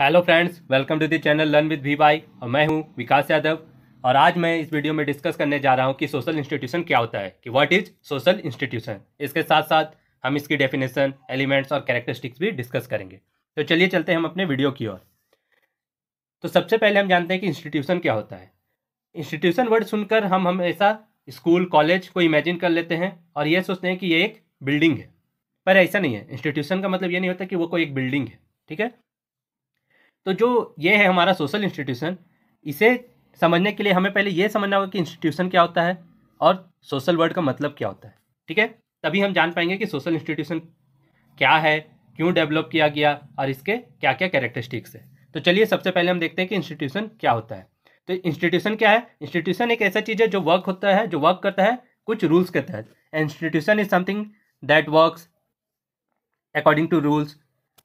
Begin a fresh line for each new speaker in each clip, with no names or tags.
hello friends welcome to the channel learn with भी बाई और मैं हूं विकास यादव और आज मैं इस वीडियो में डिस्कस करने जा रहा हूं कि सोशल इंस्टीट्यूशन क्या होता है कि व्हाट इज सोशल इंस्टीट्यूशन इसके साथ साथ हम इसकी डेफिनेशन एलिमेंट्स और कैरेक्टरिस्टिक्स भी डिस्कस करेंगे तो चलिए चलते हैं हम अपने वीडियो की ओर तो सबसे पहले हम जानते हैं कि इंस्टीट्यूशन क्या होता है इंस्टीट्यूशन वर्ड सुनकर हम हमेशा स्कूल कॉलेज को इमेजिन कर लेते हैं और ये सोचते हैं कि ये एक बिल्डिंग है पर ऐसा नहीं है इंस्टीट्यूशन का मतलब ये नहीं होता कि वो कोई एक बिल्डिंग है ठीक है तो जो ये है हमारा सोशल इंस्टीट्यूशन इसे समझने के लिए हमें पहले ये समझना होगा कि इंस्टीट्यूशन क्या होता है और सोशल वर्ड का मतलब क्या होता है ठीक है तभी हम जान पाएंगे कि सोशल इंस्टीट्यूशन क्या है क्यों डेवलप किया गया और इसके क्या क्या कैरेक्टरिस्टिक्स है तो चलिए सबसे पहले हम देखते हैं कि इंस्टीट्यूशन क्या होता है तो इंस्टीट्यूशन क्या है इंस्टीट्यूशन एक ऐसा चीज़ है जो वर्क होता है जो वर्क करता है कुछ रूल्स के तहत institution is something that work according to rules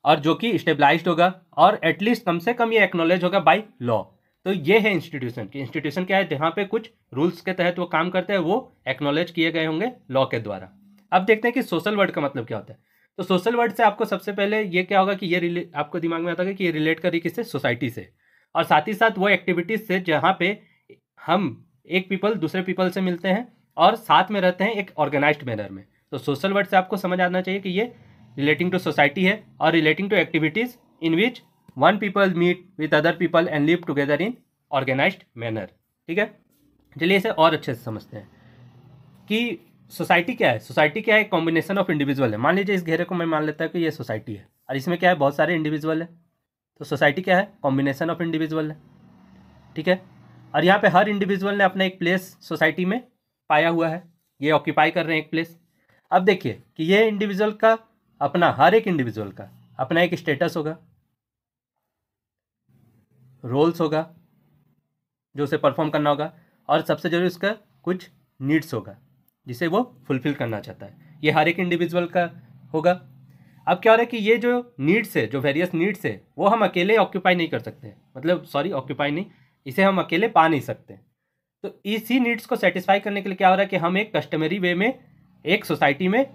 और जो कि स्टेबलाइज होगा और एटलीस्ट कम से कम ये एक्नोलेज होगा बाई लॉ तो ये है इंस्टीट्यूशन कि इंस्टीट्यूशन क्या है जहाँ पे कुछ रूल्स के तहत वो काम करते हैं वो एक्नोलेज किए गए होंगे लॉ के द्वारा अब देखते हैं कि सोशल वर्ड का मतलब क्या होता है तो सोशल वर्ड से आपको सबसे पहले ये क्या होगा कि ये आपको दिमाग में आता है कि ये रिलेट करिए किससे सोसाइटी से और साथ ही साथ वो एक्टिविटीज़ से जहाँ पे हम एक पीपल दूसरे पीपल से मिलते हैं और साथ में रहते हैं एक ऑर्गेनाइज मैनर में तो सोशल वर्ड से आपको समझ आना चाहिए कि ये रिलेटिंग टू सोसाइटी है और relating to activities in which one people meet with other people and live together in organise manner ठीक है चलिए इसे और अच्छे से समझते हैं कि सोसाइटी क्या है सोसाइटी क्या है कॉम्बिनेशन ऑफ इंडिविजुअल है मान लीजिए इस घेरे को मैं मान लेता हूँ कि ये सोसाइटी है और इसमें क्या है बहुत सारे इंडिविजुअल है तो सोसाइटी क्या है कॉम्बिनेशन ऑफ इंडिविजुअल है ठीक है और यहाँ पे हर इंडिविजुअल ने अपना एक प्लेस सोसाइटी में पाया हुआ है ये ऑक्यूपाई कर रहे हैं एक प्लेस अब देखिए कि ये इंडिविजुअल का अपना हर एक इंडिविजुअल का अपना एक स्टेटस होगा रोल्स होगा जो उसे परफॉर्म करना होगा और सबसे जरूरी उसका कुछ नीड्स होगा जिसे वो फुलफिल करना चाहता है ये हर एक इंडिविजुअल का होगा अब क्या हो रहा है कि ये जो नीड्स है जो वेरियस नीड्स है वो हम अकेले ऑक्यूपाई नहीं कर सकते मतलब सॉरी ऑक्यूपाई नहीं इसे हम अकेले पा नहीं सकते तो इसी नीड्स को सेटिस्फाई करने के लिए क्या हो रहा है कि हम एक कस्टमरी वे में एक सोसाइटी में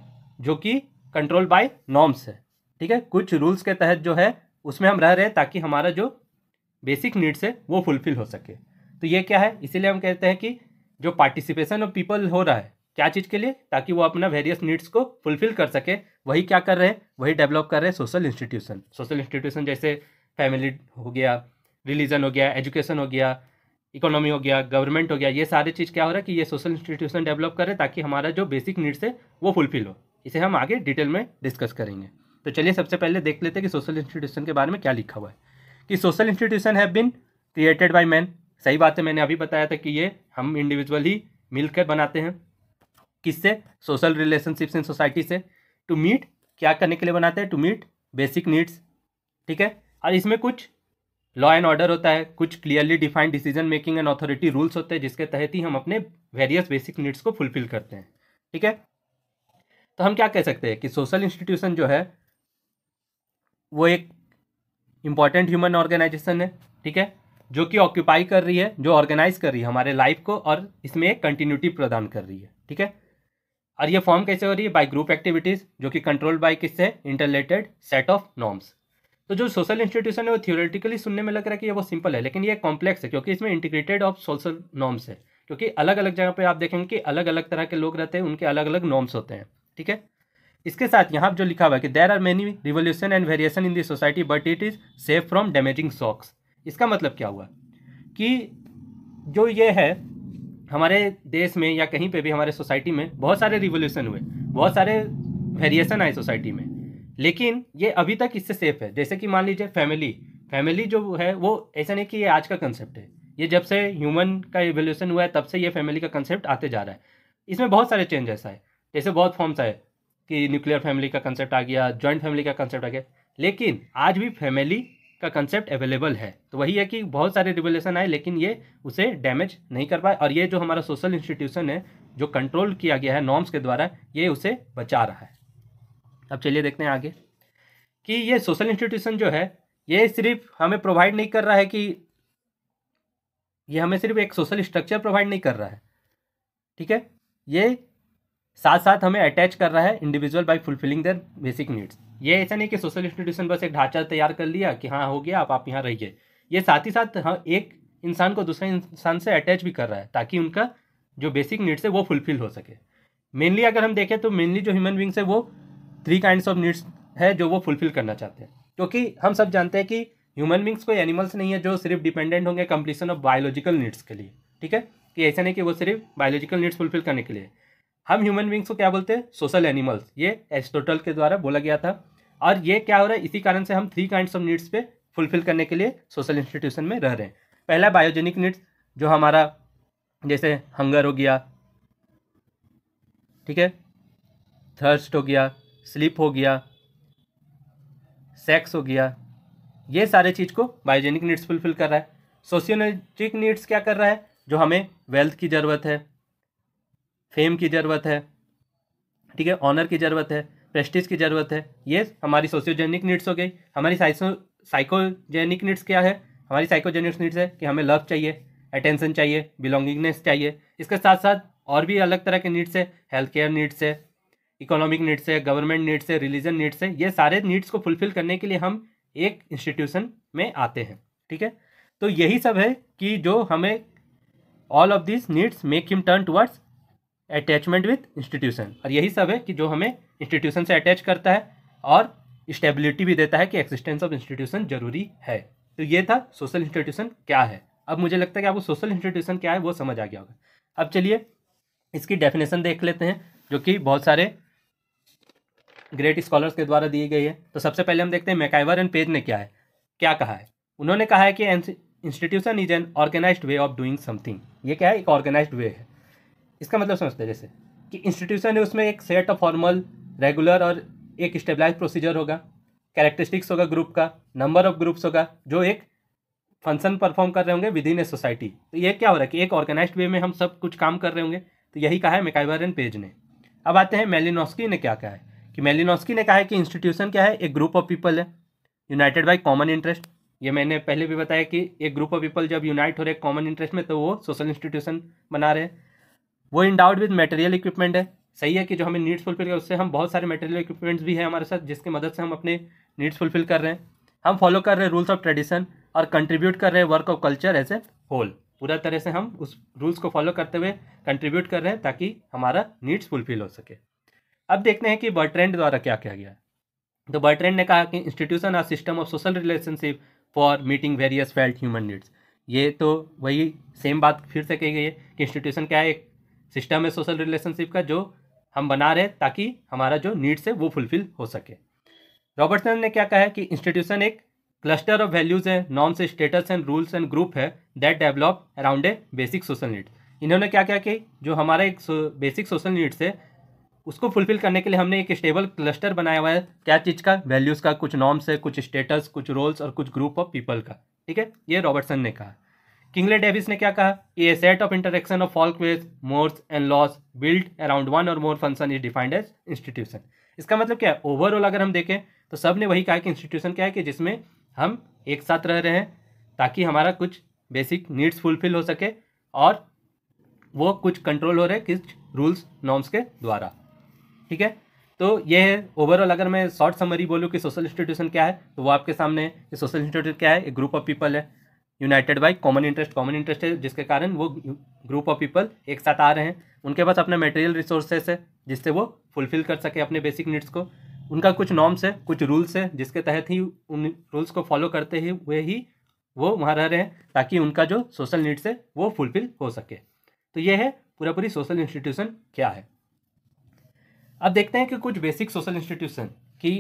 जो कि कंट्रोल बाय नॉर्म्स है ठीक है कुछ रूल्स के तहत जो है उसमें हम रह रहे हैं ताकि हमारा जो बेसिक नीड्स है वो फुलफिल हो सके तो ये क्या है इसीलिए हम कहते हैं कि जो पार्टिसिपेशन ऑफ पीपल हो रहा है क्या चीज़ के लिए ताकि वो अपना वेरियस नीड्स को फुलफिल कर सके वही क्या कर रहे हैं वही डेवलप कर रहे हैं सोशल इंस्टीट्यूशन सोशल इंस्टीट्यूशन जैसे फैमिली हो गया रिलीजन हो गया एजुकेशन हो गया इकोनॉमी हो गया गवर्नमेंट हो गया ये सारी चीज़ क्या हो रहा है कि ये सोशल इंस्टीट्यूशन डेवलप कर रहे ताकि हमारा जो बेसिक नीड्स है वो फुलफिल हो इसे हम आगे डिटेल में डिस्कस करेंगे तो चलिए सबसे पहले देख लेते हैं कि सोशल इंस्टीट्यूशन के बारे में क्या लिखा हुआ है कि social institution have been created by man सही बात है मैंने अभी बताया था कि ये हम इंडिविजुअल ही मिलकर बनाते हैं किससे सोशल रिलेशनशिप्स इन सोसाइटी से टू मीट क्या करने के लिए बनाते हैं टू मीट बेसिक नीड्स ठीक है और इसमें कुछ लॉ एंड ऑर्डर होता है कुछ clearly defined decision making and authority rules होते हैं जिसके तहत ही हम अपने वेरियस बेसिक नीड्स को फुलफिल करते हैं ठीक है तो हम क्या कह सकते हैं कि सोशल इंस्टीट्यूशन जो है वो एक इम्पॉर्टेंट ह्यूमन ऑर्गेनाइजेशन है ठीक है जो कि ऑक्यूपाई कर रही है जो ऑर्गेनाइज कर रही है हमारे लाइफ को और इसमें एक कंटिन्यूटी प्रदान कर रही है ठीक है और ये फॉर्म कैसे हो रही है बाय ग्रुप एक्टिविटीज़ जो कि कंट्रोल बाय किससे इंटरलेटेड सेट ऑफ नॉर्म्स तो जो सोशल इंस्टीट्यूशन है वो थियोरेटिकली सुनने में लग रहा है कि ये वो सिंपल है लेकिन ये कॉम्प्लेक्स है क्योंकि इसमें इंटीग्रेटेड ऑफ सोशल नॉर्म्स है क्योंकि अलग अलग जगह पे आप देखेंगे कि अलग अलग तरह के लोग रहते हैं उनके अलग अलग नॉर्म्स होते हैं ठीक है इसके साथ यहाँ जो लिखा हुआ है कि there are many revolution and variation in the society but it is safe from damaging shocks इसका मतलब क्या हुआ कि जो ये है हमारे देश में या कहीं पे भी हमारे सोसाइटी में बहुत सारे रिवोल्यूशन हुए बहुत सारे वेरिएशन आए सोसाइटी में लेकिन ये अभी तक इससे सेफ है जैसे कि मान लीजिए फैमिली फैमिली जो है वो ऐसा नहीं कि ये आज का कंसेप्ट है ये जब से ह्यूमन का रिवोल्यूशन हुआ है तब से ये फैमिली का कंसेप्ट आते जा रहा है इसमें बहुत सारे चेंजेस आए जैसे बहुत फॉर्म्स आए कि न्यूक्लियर फैमिली का कंसेप्ट आ गया ज्वाइंट फैमिली का कंसेप्ट आ गया लेकिन आज भी फैमिली का कंसेप्ट अवेलेबल है तो वही है कि बहुत सारे रिवोल्यूशन आए लेकिन ये उसे डैमेज नहीं कर पाए और ये जो हमारा सोशल इंस्टीट्यूशन है जो कंट्रोल किया गया है नॉर्म्स के द्वारा ये उसे बचा रहा है अब चलिए देखते हैं आगे कि ये सोशल इंस्टीट्यूशन जो है ये सिर्फ हमें प्रोवाइड नहीं कर रहा है कि ये हमें सिर्फ एक सोशल स्ट्रक्चर प्रोवाइड नहीं कर रहा है ठीक है ये साथ साथ हमें अटैच कर रहा है individual by fulfilling their basic needs ये ऐसा नहीं कि सोशल इंस्टीट्यूशन बस एक ढांचा तैयार कर लिया कि हाँ हो गया आप आप यहाँ रहिए ये साथ ही साथ हाँ एक इंसान को दूसरे इंसान से अटैच भी कर रहा है ताकि उनका जो बेसिक नीड्स है वो फुलफिल हो सके मेनली अगर हम देखें तो मेनली जो ह्यूमन बींग्स है वो थ्री काइंड्स ऑफ नीड्स है जो वो फुलफिल करना चाहते हैं क्योंकि हम सब जानते हैं कि ह्यूमन बींग्स कोई एनिमल्स नहीं है जो सिर्फ डिपेंडेंट होंगे कंप्लीसन ऑफ बायोलॉजिकल नीड्स के लिए ठीक है कि ऐसा नहीं कि वो सिर्फ बायोलॉजिकल नीड्स फुलफिल करने के लिए हम ह्यूमन बींग्स को क्या बोलते हैं सोशल एनिमल्स ये एरिस्टोटल के द्वारा बोला गया था और ये क्या हो रहा है इसी कारण से हम थ्री काइंड्स ऑफ नीड्स पे फुलफिल करने के लिए सोशल इंस्टीट्यूशन में रह रहे हैं पहला बायोजेनिक नीड्स जो हमारा जैसे हंगर हो गया ठीक है थर्स्ट हो गया स्लीप हो गया सेक्स हो गया ये सारे चीज़ को बायोजेनिक नीड्स फुलफिल कर रहा है सोशियोलॉजिक नीड्स क्या कर रहा है जो हमें वेल्थ की ज़रूरत है फेम की ज़रूरत है ठीक है ऑनर की ज़रूरत है प्रेस्टिज की ज़रूरत है ये हमारी सोशियोजेनिक नीड्स हो गई हमारी साइसो साइकोजेनिक नीड्स क्या है हमारी साइकोजेनिक नीड्स है कि हमें लव चाहिए अटेंशन चाहिए बिलोंगिंगनेस चाहिए इसके साथ साथ और भी अलग तरह के नीड्स है हेल्थ केयर नीड्स है इकोनॉमिक नीड्स है गवर्नमेंट नीड्स है रिलीजन नीड्स है ये सारे नीड्स को फुलफिल करने के लिए हम एक इंस्टीट्यूशन में आते हैं ठीक है तो यही सब है कि जो हमें all of this needs make him turn towards attachment with institution और यही सब है कि जो हमें इंस्टीट्यूशन से अटैच करता है और स्टेबिलिटी भी देता है कि एक्सिस्टेंस ऑफ इंस्टीट्यूशन जरूरी है तो ये था सोशल इंस्टीट्यूशन क्या है अब मुझे लगता है कि आपको सोशल इंस्टीट्यूशन क्या है वो समझ आ गया होगा अब चलिए इसकी डेफिनेशन देख लेते हैं जो कि बहुत सारे ग्रेट स्कॉलर्स के द्वारा दी गई है तो सबसे पहले हम देखते हैं मैकाइवर एंड पेज ने क्या है क्या कहा है उन्होंने कहा है कि institution is an organise way of doing something ये क्या है एक ऑर्गेनाइज वे है इसका मतलब समझते हैं जैसे कि इंस्टीट्यूशन है उसमें एक सेट ऑफ फॉर्मल रेगुलर और एक स्टेबलाइज प्रोसीजर होगा कैरेक्टरिस्टिक्स होगा ग्रुप का नंबर ऑफ ग्रुप्स होगा जो एक फंक्शन परफॉर्म कर रहे होंगे विद इन ए सोसाइटी तो ये क्या हो रहा है कि एक ऑर्गेनाइज वे में हम सब कुछ काम कर रहे होंगे तो यही कहा है मेकाइवर पेज ने अब आते हैं मेलिनोस्की ने क्या कहा है कि मेलिनोस्की ने कहा है कि इंस्टीट्यूशन क्या है एक ग्रुप ऑफ पीपल है यूनाइटेड बाई कॉमन इंटरेस्ट ये मैंने पहले भी बताया कि एक ग्रुप ऑफ पीपल जब यूनाइट हो रहे हैं कॉमन इंटरेस्ट में तो वो सोशल इंस्टीट्यूशन बना रहे हैं वो इंडाउड विद मटेरियल इक्विपमेंट है सही है कि जो हमें नीड्स फुलफिल कर उससे हम बहुत सारे मटेरियल इक्विपमेंट्स भी हैं हमारे साथ जिसकी मदद से हम अपने नीड्स फुलफिल कर रहे हैं हम फॉलो कर रहे हैं रूल्स ऑफ ट्रेडिशन और कंट्रीब्यूट कर रहे हैं work of culture as a whole पूरा तरह से हम उस रूल्स को फॉलो करते हुए कंट्रीब्यूट कर रहे हैं ताकि हमारा नीड्स फुलफिल हो सके अब देखते हैं कि बर्ट्रेंड द्वारा क्या किया गया है तो बर्ट्रेंड ने कहा कि इंस्टीट्यूशन और system of social relationship for meeting various felt human needs ये तो वही सेम बात फिर से कही गई है कि इंस्टीट्यूशन क्या है एक सिस्टम है सोशल रिलेशनशिप का जो हम बना रहे ताकि हमारा जो नीड्स है वो फुलफिल हो सके रॉबर्टसन ने क्या कहा है कि इंस्टीट्यूशन एक क्लस्टर ऑफ वैल्यूज़ है norms status and rules and group है that develop around a basic social needs इन्होंने क्या क्या कि जो हमारा एक बेसिक सोशल नीड्स है उसको फुलफिल करने के लिए हमने एक स्टेबल क्लस्टर बनाया हुआ है क्या चीज़ का वैल्यूज़ का कुछ नॉर्म्स है कुछ स्टेटस कुछ रोल्स और कुछ ग्रुप ऑफ पीपल का ठीक है ये रॉबर्टसन ने कहा किंगले डेविस ने क्या कहा a set of interaction of folkways mores and laws build around one or more function is defined as institution इसका मतलब क्या है ओवरऑल अगर हम देखें तो सब ने वही कहा कि इंस्टीट्यूशन क्या है कि जिसमें हम एक साथ रह रहे हैं ताकि हमारा कुछ बेसिक नीड्स फुलफिल हो सके और वो कुछ कंट्रोल हो रहे किस रूल्स नॉर्म्स के द्वारा ठीक है तो ये है ओवरऑल अगर मैं शॉर्ट समरी बोलूँ कि सोशल इंस्टीट्यूशन क्या है तो वो आपके सामने सोशल इंस्टीट्यूशन क्या है एक ग्रुप ऑफ पीपल है united by common interest common interest है जिसके कारण वो ग्रुप ऑफ पीपल एक साथ आ रहे हैं उनके पास अपना मटेरियल रिसोर्सेस है जिससे वो फुलफिल कर सके अपने बेसिक नीड्स को उनका कुछ नॉर्म्स है कुछ रूल्स है जिसके तहत ही उन रूल्स को फॉलो करते ही हुए ही वो वहाँ रह रहे हैं ताकि उनका जो सोशल नीड्स है वो फुलफिल हो सके तो ये है पूरा पूरी सोशल इंस्टीट्यूशन क्या है अब देखते हैं कि कुछ बेसिक सोशल इंस्टीट्यूशन की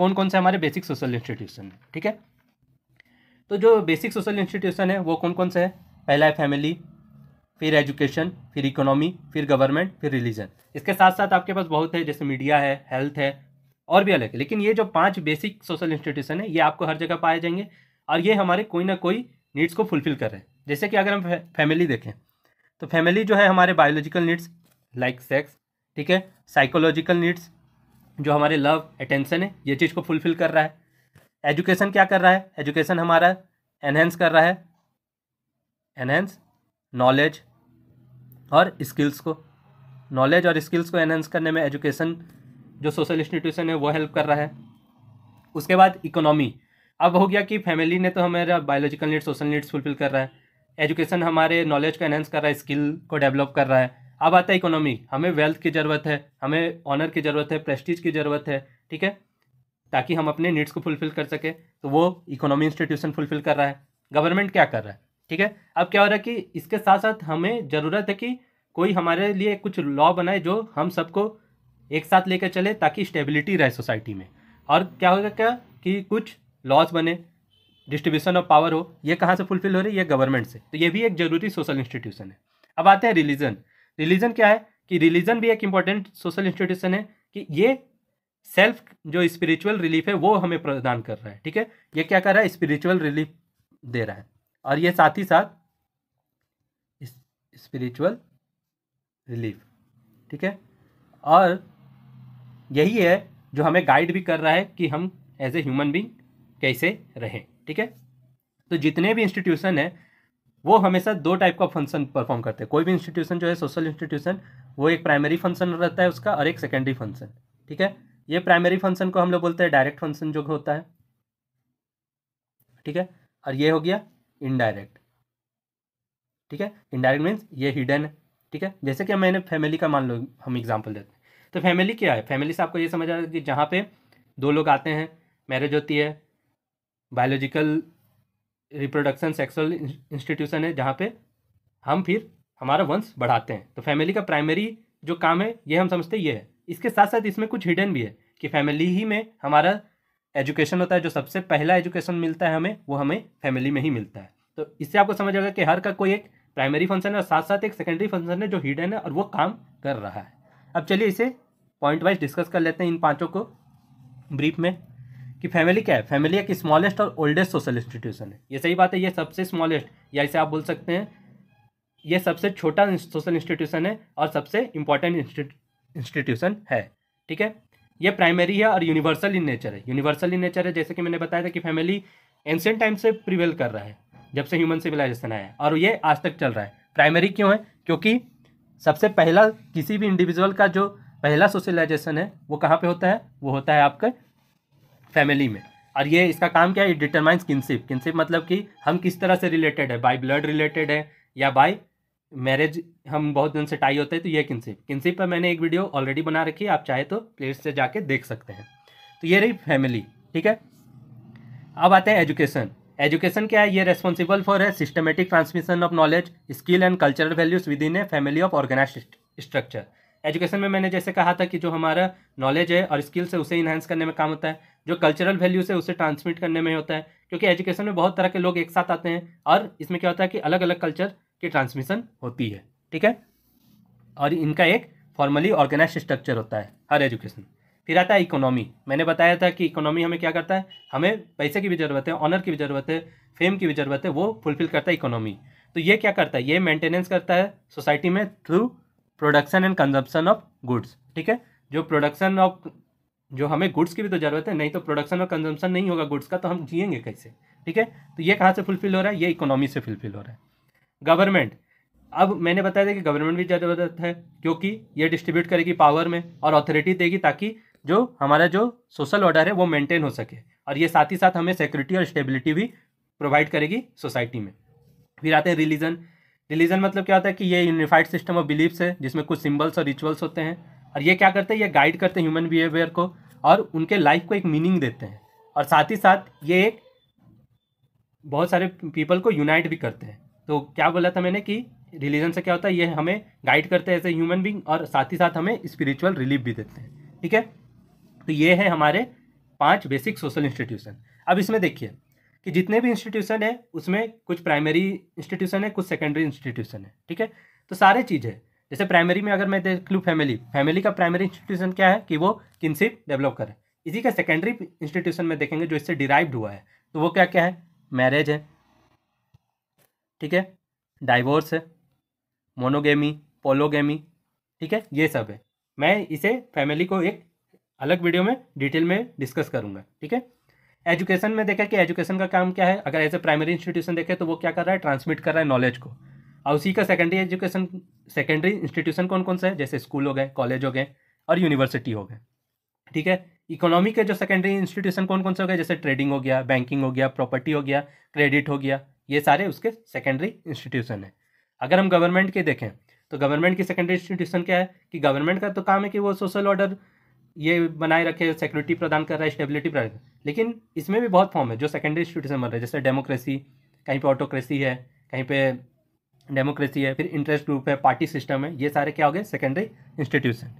कौन कौन से हमारे बेसिक सोशल इंस्टीट्यूशन है ठीक है तो जो बेसिक सोशल इंस्टीट्यूशन है वो कौन कौन से है पहला है फैमिली फिर एजुकेशन फिर इकोनॉमी फिर गवर्नमेंट फिर रिलीजन इसके साथ साथ आपके पास बहुत है जैसे मीडिया है हेल्थ है और भी अलग है लेकिन ये जो पांच बेसिक सोशल इंस्टीट्यूशन है ये आपको हर जगह पाए जाएंगे और ये हमारे कोई ना कोई नीड्स को फुलफिल कर रहे हैं जैसे कि अगर हम फैमिली देखें तो फैमिली जो है हमारे बायोलॉजिकल नीड्स लाइक सेक्स ठीक है साइकोलॉजिकल नीड्स जो हमारे लव अटेंशन है ये चीज़ को फुलफिल कर रहा है एजुकेशन क्या कर रहा है एजुकेशन हमारा एनहेंस कर रहा है एनहेंस नॉलेज और स्किल्स को नॉलेज और स्किल्स को एनहेंस करने में एजुकेशन जो सोशल इंस्टीट्यूशन है वो हेल्प कर रहा है उसके बाद इकोनॉमी अब हो गया कि फैमिली ने तो हमारा biological needs social needs fulfil कर रहा है एजुकेशन हमारे नॉलेज को एनहेंस कर रहा है स्किल को डेवलप कर रहा है अब आता है इकोनॉमी हमें वेल्थ की ज़रूरत है हमें ऑनर की ज़रूरत है प्रेस्टीज की ज़रूरत है ठीक है ताकि हम अपने नीड्स को फुलफिल कर सके तो वो इकोनॉमी इंस्टीट्यूशन फुलफिल कर रहा है गवर्नमेंट क्या कर रहा है ठीक है अब क्या हो रहा है कि इसके साथ साथ हमें ज़रूरत है कि कोई हमारे लिए कुछ लॉ बनाए जो हम सबको एक साथ लेकर चले ताकि स्टेबिलिटी रहे सोसाइटी में और क्या होगा क्या कि कुछ लॉज बने डिस्ट्रीब्यूशन ऑफ पावर हो ये कहाँ से फुलफिल हो रही है ये गवर्नमेंट से तो ये भी एक जरूरी सोशल इंस्टीट्यूशन है अब आते हैं रिलीजन रिलीजन क्या है कि रिलीजन भी एक इम्पॉर्टेंट सोशल इंस्टीट्यूशन है कि ये सेल्फ जो स्पिरिचुअल रिलीफ है वो हमें प्रदान कर रहा है ठीक है ये क्या कर रहा है स्पिरिचुअल रिलीफ दे रहा है और ये साथ ही साथ स्पिरिचुअल रिलीफ ठीक है और यही है जो हमें गाइड भी कर रहा है कि हम एज ए ह्यूमन बींग कैसे रहें ठीक है तो जितने भी इंस्टीट्यूशन है वो हमेशा दो टाइप का फंक्शन परफॉर्म करते हैं कोई भी इंस्टीट्यूशन जो है सोशल इंस्टीट्यूशन वो एक प्राइमरी फंक्शन रहता है उसका और एक सेकेंडरी फंक्शन ठीक है ये प्राइमरी फंक्शन को हम लोग बोलते हैं डायरेक्ट फंक्शन जो होता है ठीक है और ये हो गया इनडायरेक्ट ठीक है इनडायरेक्ट मीन्स ये हिडन है ठीक है जैसे कि मैंने फैमिली का मान लो हम एग्जाम्पल देते हैं तो फैमिली क्या है फैमिली से आपको ये समझ आ रहा है कि जहाँ पे दो लोग आते हैं मैरिज होती है बायोलॉजिकल रिप्रोडक्शन सेक्सुअल इंस्टीट्यूशन है जहाँ पे हम फिर हमारा वंश बढ़ाते हैं तो फैमिली का प्राइमरी जो काम है ये हम समझते हैं ये है इसके साथ साथ इसमें कुछ हिडन भी है कि फैमिली ही में हमारा एजुकेशन होता है जो सबसे पहला एजुकेशन मिलता है हमें वो हमें फैमिली में ही मिलता है तो इससे आपको समझ आएगा कि हर का कोई एक प्राइमरी फंक्शन है और साथ साथ एक सेकेंडरी फंक्शन है जो हिडन है और वो काम कर रहा है अब चलिए इसे पॉइंट वाइज डिस्कस कर लेते हैं इन पाँचों को ब्रीफ में कि फैमिली क्या है फैमिली एक स्मॉलेस्ट और ओल्डेस्ट सोशल इंस्टीट्यूशन है ये सही बात है ये सबसे स्मॉलेस्ट या इसे आप बोल सकते हैं ये सबसे छोटा सोशल इंस्टीट्यूशन है और सबसे इंपॉर्टेंट इंस्टीट्यूशन है ठीक है ये प्राइमरी है और यूनिवर्सल इन नेचर है यूनिवर्सल इन नेचर है जैसे कि मैंने बताया था कि फैमिली एंशियंट टाइम से प्रिवेल कर रहा है जब से ह्यूमन सिविलाइजेशन आया और ये आज तक चल रहा है प्राइमरी क्यों है क्योंकि सबसे पहला किसी भी इंडिविजुअल का जो पहला सोशलाइजेशन है वो कहाँ पे होता है वो होता है आपके फैमिली में और ये इसका काम क्या है डिटरमाइंस किनशिप किनशिप मतलब कि हम किस तरह से रिलेटेड है बाई ब्लड रिलेटेड है या बाई मैरिज हम बहुत दिन से टाई होते हैं तो ये किनसिप किनसिप पर मैंने एक वीडियो ऑलरेडी बना रखी है आप चाहे तो प्लेट से जाके देख सकते हैं तो ये रही फैमिली ठीक है अब आते हैं एजुकेशन एजुकेशन क्या है ये रेस्पॉन्सिबल फॉर है systematic transmission of knowledge skill and cultural values within a family of organise structure education में मैंने जैसे कहा था कि जो हमारा नॉलेज है और स्किल्स है उसे इन्हेंस करने में काम होता है जो कल्चरल वैल्यूज है उसे ट्रांसमिट करने में होता है क्योंकि एजुकेशन में बहुत तरह के लोग एक साथ आते हैं और इसमें क्या होता है कि अलग अलग कल्चर की ट्रांसमिशन होती है ठीक है और इनका एक फॉर्मली ऑर्गेनाइज स्ट्रक्चर होता है हर एजुकेशन फिर आता है इकोनॉमी मैंने बताया था कि इकोनॉमी हमें क्या करता है हमें पैसे की भी ज़रूरत है ऑनर की भी ज़रूरत है फेम की भी ज़रूरत है वो फुलफिल करता है इकोनॉमी तो ये क्या करता है ये मेंटेनेंस करता है सोसाइटी में through production and consumption of goods ठीक है जो प्रोडक्शन ऑफ जो हमें गुड्स की भी तो ज़रूरत है नहीं तो प्रोडक्शन और कंजम्पशन नहीं होगा गुड्स का तो हम जियेंगे कैसे ठीक है तो ये कहाँ से फुलफिल हो रहा है ये इकोनॉमी से फुलफिल हो रहा है गवर्नमेंट अब मैंने बताया था कि गवर्नमेंट भी ज़रूरत है क्योंकि ये डिस्ट्रीब्यूट करेगी पावर में और अथॉरिटी देगी ताकि जो हमारा जो सोशल ऑर्डर है वो मेंटेन हो सके और ये साथ ही साथ हमें सिक्योरिटी और स्टेबिलिटी भी प्रोवाइड करेगी सोसाइटी में फिर आते हैं रिलीजन रिलीजन मतलब क्या होता है कि ये यूनिफाइड सिस्टम ऑफ बिलीफ्स है जिसमें कुछ सिम्बल्स और रिचुअल्स होते हैं और ये क्या करते हैं ये गाइड करते हैं ह्यूमन बिहेवियर को और उनके लाइफ को एक मीनिंग देते हैं और साथ ही साथ ये एक बहुत सारे पीपल को यूनाइट भी करते हैं तो क्या बोला था मैंने कि रिलीजन से क्या होता है ये हमें गाइड करते हैं एज ए ह्यूमन बींग और साथ ही साथ हमें स्पिरिचुअल रिलीफ भी देते हैं ठीक है तो ये है हमारे पांच बेसिक सोशल इंस्टीट्यूशन अब इसमें देखिए कि जितने भी इंस्टीट्यूशन है उसमें कुछ प्राइमरी इंस्टीट्यूशन है कुछ सेकेंडरी इंस्टीट्यूशन है ठीक है तो सारे चीज़ है जैसे प्राइमरी में अगर मैं देख लूँ फैमिली फैमिली का प्राइमरी इंस्टीट्यूशन क्या है कि वो किनशिप डेवलप करें इसी का सेकेंडरी इंस्टीट्यूशन में देखेंगे जो इससे डिराइव्ड हुआ है तो वो क्या क्या है मैरिज है ठीक है डाइवोर्स है मोनोगेमी पोलोगेमी ठीक है ये सब है मैं इसे फैमिली को एक अलग वीडियो में डिटेल में डिस्कस करूंगा ठीक है एजुकेशन में देखा कि एजुकेशन का काम क्या है अगर ऐसे प्राइमरी इंस्टीट्यूशन देखें तो वो क्या कर रहा है ट्रांसमिट कर रहा है नॉलेज को और उसी का सेकेंडरी एजुकेशन सेकेंडरी इंस्टीट्यूशन कौन कौन सा है जैसे स्कूल हो गए कॉलेज हो गए और यूनिवर्सिटी हो गए ठीक है इकोनॉमी के जो सेकेंडरी इंस्टीट्यूशन कौन कौन से हो गए जैसे ट्रेडिंग हो गया बैंकिंग हो गया प्रॉपर्टी हो गया क्रेडिट हो गया ये सारे उसके सेकेंडरी इंस्टीट्यूशन है अगर हम गवर्नमेंट के देखें तो गवर्नमेंट की सेकेंडरी इंस्टीट्यूशन क्या है कि गवर्नमेंट का तो काम है कि वो सोशल ऑर्डर ये बनाए रखे सिक्योरिटी प्रदान कर रहा है स्टेबिलिटी प्रदान कर लेकिन इसमें भी बहुत फॉर्म है जो सेकेंडरी इंस्टीट्यूशन बन रहे हैं जैसे डेमोक्रेसी कहीं पे ऑटोक्रेसी है कहीं पे डेमोक्रेसी है फिर इंटरेस्ट ग्रुप है पार्टी सिस्टम है ये सारे क्या हो गए सेकेंडरी इंस्टीट्यूशन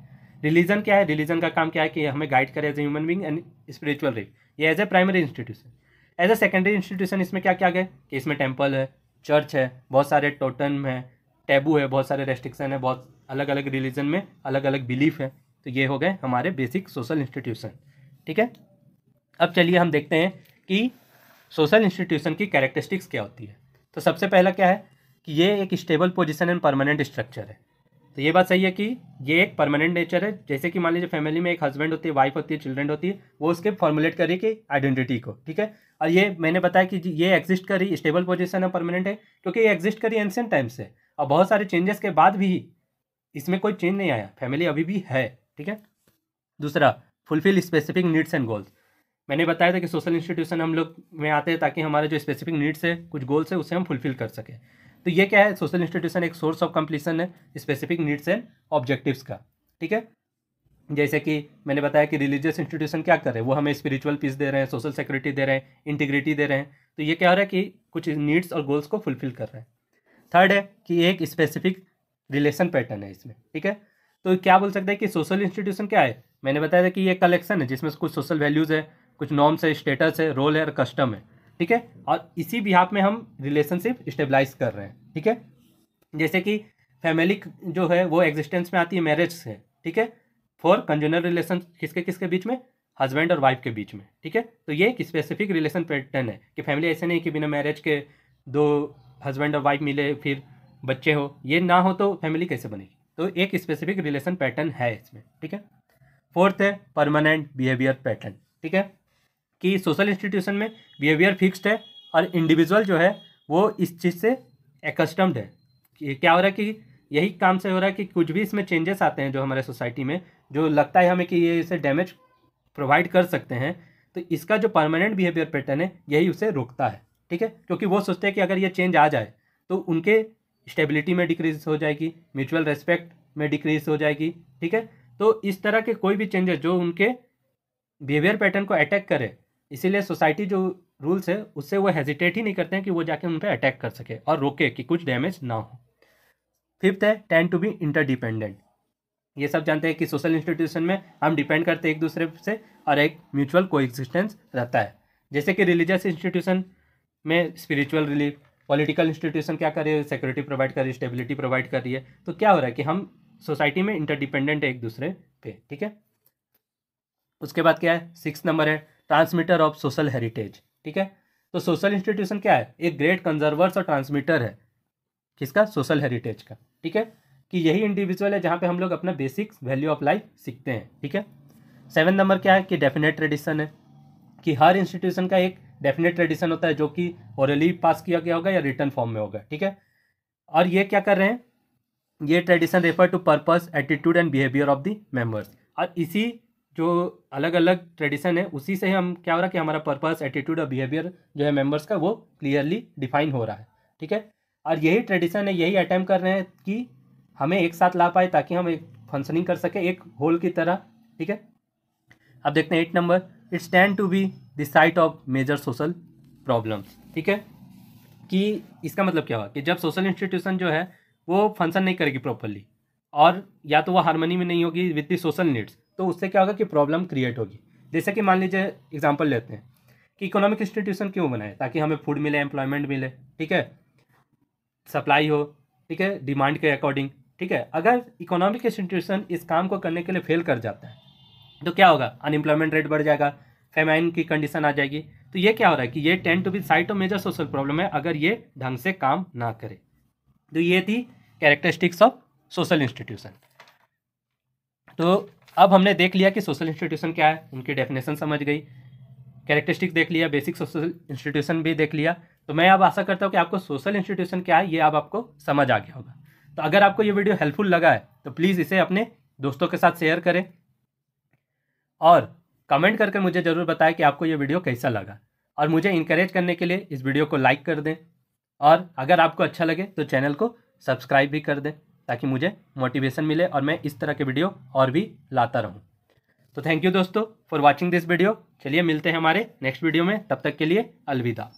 रिलीजन क्या है रिलीजन का काम क्या है कि हमें गाइड करे as a human being and spiritual need ये as a primary institution as a secondary institution इसमें क्या क्या गए कि इसमें टेम्पल है चर्च है बहुत सारे टोटन है टैबू है बहुत सारे रेस्ट्रिक्शन है बहुत अलग अलग रिलीजन में अलग अलग बिलीफ है तो ये हो गए हमारे बेसिक सोशल इंस्टीट्यूशन ठीक है अब चलिए हम देखते हैं कि सोशल इंस्टीट्यूशन की कैरेक्टरिस्टिक्स क्या होती है तो सबसे पहला क्या है कि ये एक stable position and permanent structure है तो ये बात सही है कि ये एक परमानेंट नेचर है जैसे कि मान लीजिए फैमिली में एक हस्बैंड होती है वाइफ होती है चिल्ड्रन होती है वो उसके फॉर्मुलेट करी कि आइडेंटिटी को ठीक है और ये मैंने बताया कि ये एग्जिस्ट करी स्टेबल पोजिशन है परमानेंट है क्योंकि ये एग्जिस्ट करी एंशियंट टाइम से और बहुत सारे चेंजेस के बाद भी इसमें कोई चेंज नहीं आया फैमिली अभी भी है ठीक है दूसरा fulfil specific needs and goals मैंने बताया था कि सोशल इंस्टीट्यूशन हम लोग में आते हैं ताकि हमारे जो स्पेसिफिक नीड्स है कुछ गोल्स है उसे हम फुलफिल कर सकें तो ये क्या है सोशल इंस्टीट्यूशन एक सोर्स ऑफ कंप्लीसन है स्पेसिफिक नीड्स एंड ऑब्जेक्टिव्स का ठीक है जैसे कि मैंने बताया कि रिलीजियस इंस्टीट्यूशन क्या कर रहे हैं वो हमें स्पिरिचुअल पीस दे रहे हैं सोशल सिक्योरिटी दे रहे हैं इंटीग्रिटी दे रहे हैं तो ये क्या हो रहा है कि कुछ नीड्स और गोल्स को फुलफिल कर रहे हैं थर्ड है कि एक स्पेसिफिक रिलेशन पैटर्न है इसमें ठीक है तो क्या बोल सकते हैं कि सोशल इंस्टीट्यूशन क्या है मैंने बताया था कि ये कलेक्शन है जिसमें कुछ सोशल वैल्यूज़ है कुछ नॉर्म्स है स्टेटस है रोल है और कस्टम है ठीक है और इसी बिहाफ में हम रिलेशनशिप स्टेबलाइज कर रहे हैं ठीक है जैसे कि फैमिली जो है वो एग्जिस्टेंस में आती है मैरिज से ठीक है फॉर कंज्यूनर रिलेशन किसके किसके बीच में हस्बैंड और वाइफ के बीच में ठीक है तो ये एक स्पेसिफिक रिलेशन पैटर्न है कि फैमिली ऐसे नहीं कि बिना मैरिज के दो हस्बैंड और वाइफ मिले फिर बच्चे हो ये ना हो तो फैमिली कैसे बनेगी तो एक स्पेसिफिक रिलेशन पैटर्न है इसमें ठीक है फोर्थ है परमानेंट बिहेवियर पैटर्न ठीक है कि सोशल इंस्टीट्यूशन में बिहेवियर फिक्स्ड है और इंडिविजुअल जो है वो इस चीज़ से एकस्टम्ड है कि क्या हो रहा है कि यही काम से हो रहा है कि कुछ भी इसमें चेंजेस आते हैं जो हमारे सोसाइटी में जो लगता है हमें कि ये इसे डैमेज प्रोवाइड कर सकते हैं तो इसका जो परमानेंट बिहेवियर पैटर्न है यही उसे रोकता है ठीक है क्योंकि वो सोचते हैं कि अगर ये चेंज आ जाए तो उनके स्टेबिलिटी में डिक्रीज हो जाएगी म्यूचुअल रेस्पेक्ट में डिक्रीज हो जाएगी ठीक है तो इस तरह के कोई भी चेंजेस जो उनके बिहेवियर पैटर्न को अटैक करे इसीलिए सोसाइटी जो रूल्स है उससे वो हेजिटेट ही नहीं करते हैं कि वो जाके उन पर अटैक कर सके और रोके कि कुछ डैमेज ना हो फिफ्थ है टेन टू बी इंटरडिपेंडेंट ये सब जानते हैं कि सोशल इंस्टीट्यूशन में हम डिपेंड करते हैं एक दूसरे से और एक म्यूचुअल को रहता है जैसे कि रिलीजियस इंस्टीट्यूशन में स्पिरिचुअल रिलीफ पॉलिटिकल इंस्टीट्यूशन क्या कर रही है सिक्योरिटी प्रोवाइड कर रही है स्टेबिलिटी प्रोवाइड कर रही है तो क्या हो रहा है कि हम सोसाइटी में इंटरडिपेंडेंट है एक दूसरे पे ठीक है उसके बाद क्या है सिक्स नंबर है ट्रांसमीटर ऑफ सोशल हेरिटेज ठीक है तो सोशल इंस्टीट्यूशन क्या है एक ग्रेट कंजर्वर्स और ट्रांसमीटर है किसका सोशल हेरिटेज का ठीक है कि यही इंडिविजुअल है जहाँ पे हम लोग अपना बेसिक वैल्यू ऑफ लाइफ सीखते हैं ठीक है सेवन नंबर क्या है कि डेफिनेट ट्रेडिशन है कि हर इंस्टीट्यूशन का एक डेफिनेट ट्रेडिशन होता है जो कि ओरली पास किया गया होगा या रिटर्न फॉर्म में होगा ठीक है और ये क्या कर रहे हैं ये tradition refer to purpose attitude and behaviour of the members और इसी जो अलग अलग ट्रेडिशन है उसी से हम क्या हो रहा है कि हमारा पर्पस एटीट्यूड और बिहेवियर जो है मेम्बर्स का वो क्लियरली डिफाइन हो रहा है ठीक है और यही ट्रेडिशन है यही अटैम्प्ट कर रहे हैं कि हमें एक साथ ला पाए ताकि हम एक फंक्शनिंग कर सके एक होल की तरह ठीक है अब देखते हैं eight number it stand to be the site of major social problems ठीक है कि इसका मतलब क्या हुआ कि जब सोशल इंस्टीट्यूशन जो है वो फंक्शन नहीं करेगी प्रॉपरली और या तो वो हारमोनी में नहीं होगी विथ दी सोशल नीड्स तो उससे क्या होगा कि प्रॉब्लम क्रिएट होगी जैसे कि मान लीजिए एग्जाम्पल लेते हैं कि इकोनॉमिक इंस्टीट्यूशन क्यों बनाए ताकि हमें फूड मिले एम्प्लॉयमेंट मिले ठीक है सप्लाई हो ठीक है डिमांड के अकॉर्डिंग ठीक है अगर इकोनॉमिक इंस्टीट्यूशन इस काम को करने के लिए फेल कर जाता है तो क्या होगा अनएम्प्लॉयमेंट रेट बढ़ जाएगा फेमाइन की कंडीशन आ जाएगी तो ये क्या हो रहा है कि ये tend to be site of major social problem है अगर ये ढंग से काम ना करे तो ये थी कैरेक्टरिस्टिक्स ऑफ सोशल इंस्टीट्यूशन तो अब हमने देख लिया कि सोशल इंस्टीट्यूशन क्या है उनकी डेफिनेशन समझ गई कैरेक्टरिस्टिक देख लिया बेसिक सोशल इंस्टीट्यूशन भी देख लिया तो मैं अब आशा करता हूँ कि आपको सोशल इंस्टीट्यूशन क्या है ये अब आपको समझ आ गया होगा तो अगर आपको ये वीडियो हेल्पफुल लगा है तो प्लीज़ इसे अपने दोस्तों के साथ शेयर करें और कमेंट करके मुझे ज़रूर बताएं कि आपको ये वीडियो कैसा लगा और मुझे इंकरेज करने के लिए इस वीडियो को लाइक कर दें और अगर आपको अच्छा लगे तो चैनल को सब्सक्राइब भी कर दें ताकि मुझे मोटिवेशन मिले और मैं इस तरह के वीडियो और भी लाता रहूँ तो थैंक यू दोस्तों फॉर वॉचिंग दिस वीडियो चलिए मिलते हैं हमारे नेक्स्ट वीडियो में तब तक के लिए अलविदा